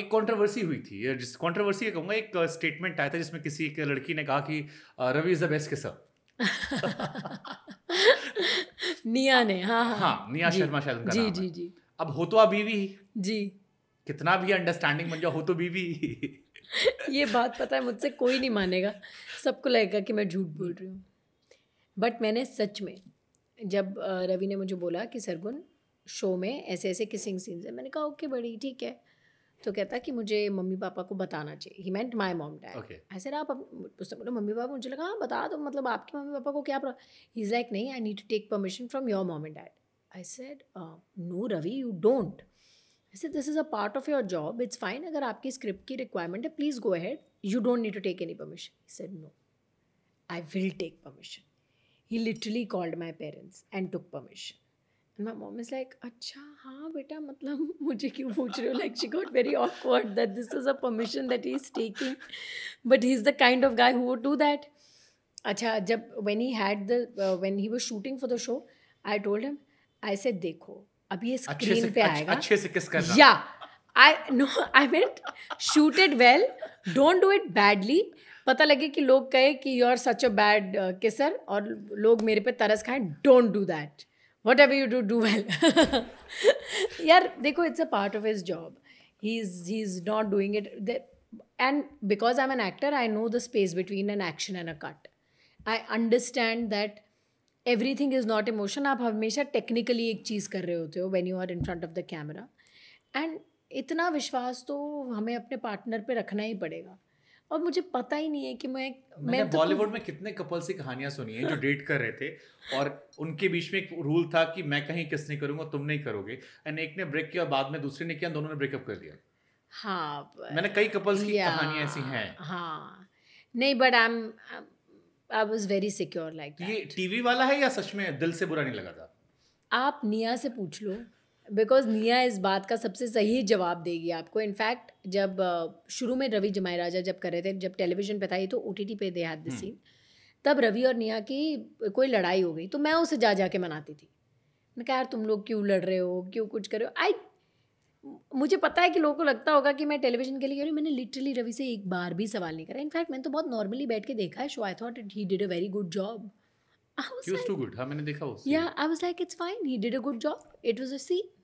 एक कंट्रोवर्सी हुई थी जिस कंट्रोवर्सी कहूँगा एक स्टेटमेंट आया था जिसमें किसी एक लड़की ने कहा कि Ravi is the best kisser निया ने हाँ हाँ, हाँ निया जी, शर्मा शायद जी जी जी अब हो तो आप बीवी जी कितना भी अंडरस्टैंडिंग बन जाओ हो तो बीवी ये बात पता है मुझसे कोई नहीं मानेगा सबको लगेगा कि मैं झूठ बोल रही हूँ बट मैंने सच में जब रवि ने मुझे बोला कि सरगुन शो में ऐसे ऐसे किसिंग सीन्स है मैंने कहा ओके बड़ी ठीक है तो कहता कि मुझे मम्मी पापा को बताना चाहिए ही मेंट माई मॉम डैड ऐसे आप उसने बोला मम्मी पापा मुझे लगा हाँ बता दो मतलब आपके मम्मी पापा को क्या इज़ लाइक नहीं I need to take permission from your mom and dad I said no Ravi you don't ऐसे this is a part of your job it's fine अगर आपकी स्क्रिप्ट की रिक्वायरमेंट है please go ahead you don't need to take any permission said no I will take permission he literally called my parents and took permission and my mom is like अच्छा हाँ बेटा मतलब मुझे क्यों पूछ रहे हो like she got very awkward that this is a permission that he is taking but he is the kind of guy who would do that अच्छा जब when he had the when he वो shooting for the show I told him I say देखो अब ये screen पे आएगा अच्छे से किस कर या I know I meant shoot it well don't do it badly पता लगे कि लोग कहे कि you are such a bad kisser और लोग मेरे पे तरस खाएं don't do that whatever you do do well यार देखो it's a part of his job he is he is not doing it and because I am an actor I know the space between an action and a cut I understand that every thing is not emotion आप हमेशा technically एक चीज़ कर रहे होते हो when you are in front of the camera and इतना विश्वास तो हमें अपने पार्टनर पर रखना ही पड़ेगा और मुझे पता ही नहीं है कि मैं मैं तो बॉलीवुड में कितने कपल से कहानियां सुनी है जो डेट कर रहे थे और उनके बीच में एक रूल था कि मैं कहीं किस नहीं करूंगा तुम नहीं करोगे एंड एक ने ब्रेक किया बाद में दूसरे ने किया दोनों ने ब्रेकअप कर दिया हाँ मैंने कई कपल्स की कहानियां ऐसी हैं हाँ नहीं but I am I was very secure like ये टीवी वाला है या सच में दिल से बुरा नहीं लगा था आप निया से पूछ लो बिकॉज निया इस बात का सबसे सही जवाब देगी आपको इनफैक्ट जब शुरू में रवि जमाई राजा जब कर रहे थे जब टेलीविजन पे था ये तो ओ टी टी पे दे हाथ द सीन तब रवि और निया की कोई लड़ाई हो गई तो मैं उसे जा जा के मनाती थी मैं कहा यार तुम लोग क्यों लड़ रहे हो क्यों कुछ कर रहे हो आई मुझे पता है कि लोगों को लगता होगा कि मैं टेलीविजन के लिए कह रही मैंने लिटरली रवि से एक बार भी सवाल नहीं करा इनफैक्ट मैंने तो बहुत नॉर्मली बैठ के देखा है show I thought he did a very good job I was like, too good. हाँ मैंने देखा Yeah, I was like, it's fine. He did a good job. It was a scene.